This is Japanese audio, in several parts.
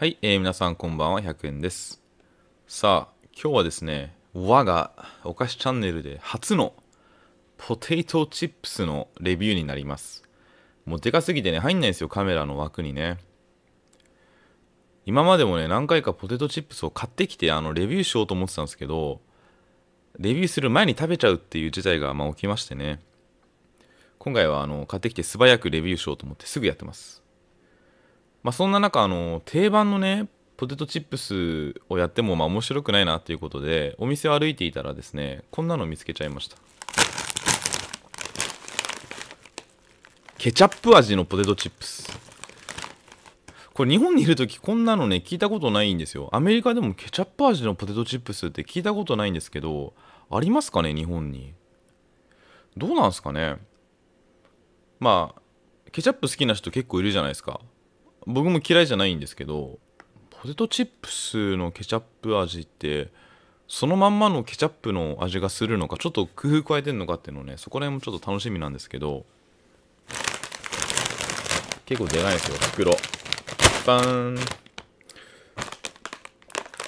はい、えー、皆さんこんばんは、100円です。さあ、今日はですね、我がお菓子チャンネルで初のポテトチップスのレビューになります。もうでかすぎてね、入んないんですよ、カメラの枠にね。今までもね、何回かポテトチップスを買ってきて、あの、レビューしようと思ってたんですけど、レビューする前に食べちゃうっていう事態がまあ起きましてね。今回はあの買ってきて素早くレビューしようと思ってすぐやってます。まあ、そんな中あの定番のねポテトチップスをやってもまあ面白くないなっていうことでお店を歩いていたらですねこんなの見つけちゃいましたケチャップ味のポテトチップスこれ日本にいる時こんなのね聞いたことないんですよアメリカでもケチャップ味のポテトチップスって聞いたことないんですけどありますかね日本にどうなんすかねまあケチャップ好きな人結構いるじゃないですか僕も嫌いじゃないんですけどポテトチップスのケチャップ味ってそのまんまのケチャップの味がするのかちょっと工夫加えてんのかっていうのねそこら辺もちょっと楽しみなんですけど結構でかいですよ袋パン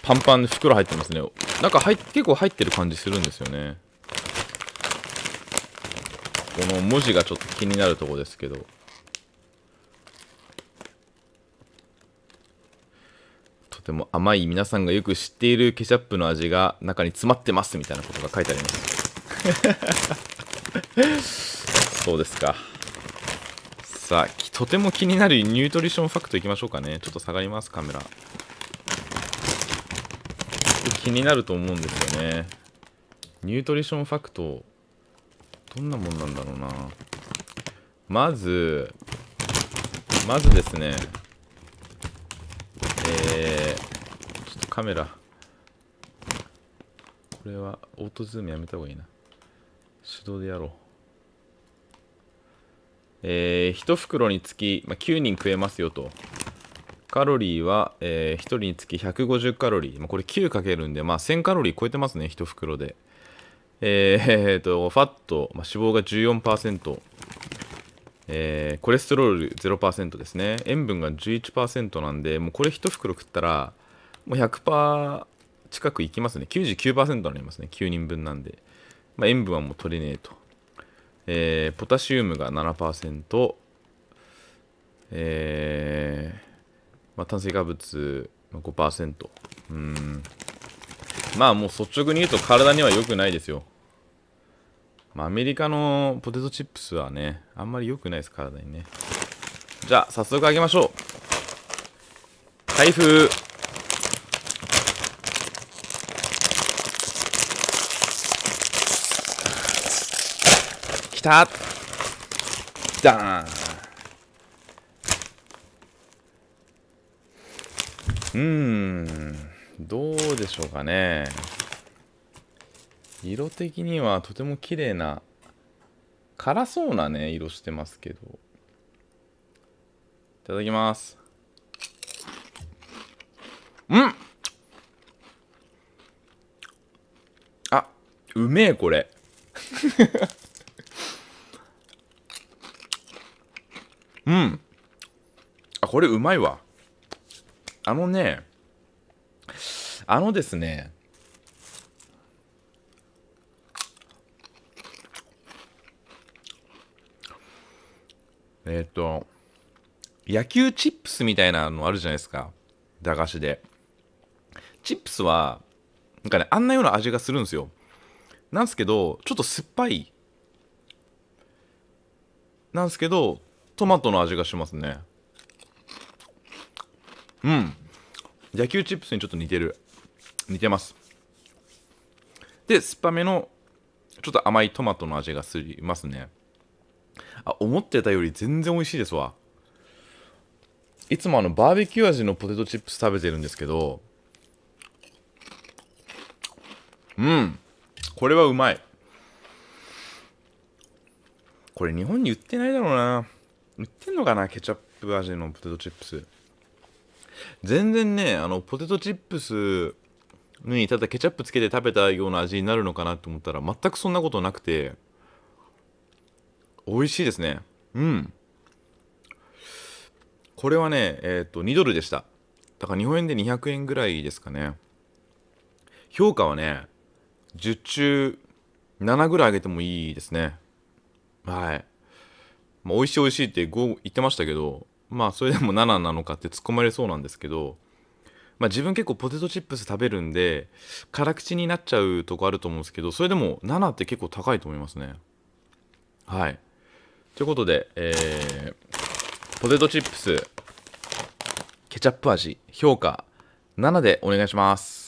パンパンで袋入ってますねなんか入結構入ってる感じするんですよねこの文字がちょっと気になるとこですけどでも甘い皆さんがよく知っているケチャップの味が中に詰まってますみたいなことが書いてあります そうですかさあとても気になるニュートリションファクトいきましょうかねちょっと下がりますカメラ気になると思うんですよねニュートリションファクトどんなもんなんだろうなまずまずですねえーカメラこれはオートズームやめた方がいいな手動でやろうえー、1袋につき、まあ、9人食えますよとカロリーは、えー、1人につき150カロリー、まあ、これ9かけるんで、まあ、1000カロリー超えてますね1袋でえー、えー、とファット、まあ、脂肪が14%えー、コレステロール0%ですね塩分が11%なんでもうこれ1袋食ったらもう100%近くいきますね。99%になりますね。9人分なんで。まあ、塩分はもう取れねえと。えー、ポタシウムが7%、えーまあ、炭水化物5%。うん。まあもう率直に言うと体には良くないですよ。まあ、アメリカのポテトチップスはね、あんまり良くないです、体にね。じゃあ、早速あげましょう。開封来たダーンうーん、どうでしょうかね。色的にはとても綺麗な、辛そうなね、色してますけど。いただきます。うんあ、うめえ、これ。うんあこれうまいわあのねあのですねえっ、ー、と野球チップスみたいなのあるじゃないですか駄菓子でチップスはなんかねあんなような味がするんですよなんですけどちょっと酸っぱいなんですけどトマトの味がしますねうん野球チップスにちょっと似てる似てますで酸っぱめのちょっと甘いトマトの味がすりますねあ思ってたより全然美味しいですわいつもあのバーベキュー味のポテトチップス食べてるんですけどうんこれはうまいこれ日本に売ってないだろうな売ってんのかなケチャップ味のポテトチップス全然ねあのポテトチップスにただケチャップつけて食べたような味になるのかなと思ったら全くそんなことなくて美味しいですねうんこれはねえっ、ー、と2ドルでしただから日本円で200円ぐらいですかね評価はね10中7ぐらい上げてもいいですねはいまあ、美味しい美味しいって言ってましたけど、まあそれでも7なのかって突っ込まれそうなんですけど、まあ、自分結構ポテトチップス食べるんで辛口になっちゃうとこあると思うんですけどそれでも7って結構高いと思いますねはいということで、えー、ポテトチップスケチャップ味評価7でお願いします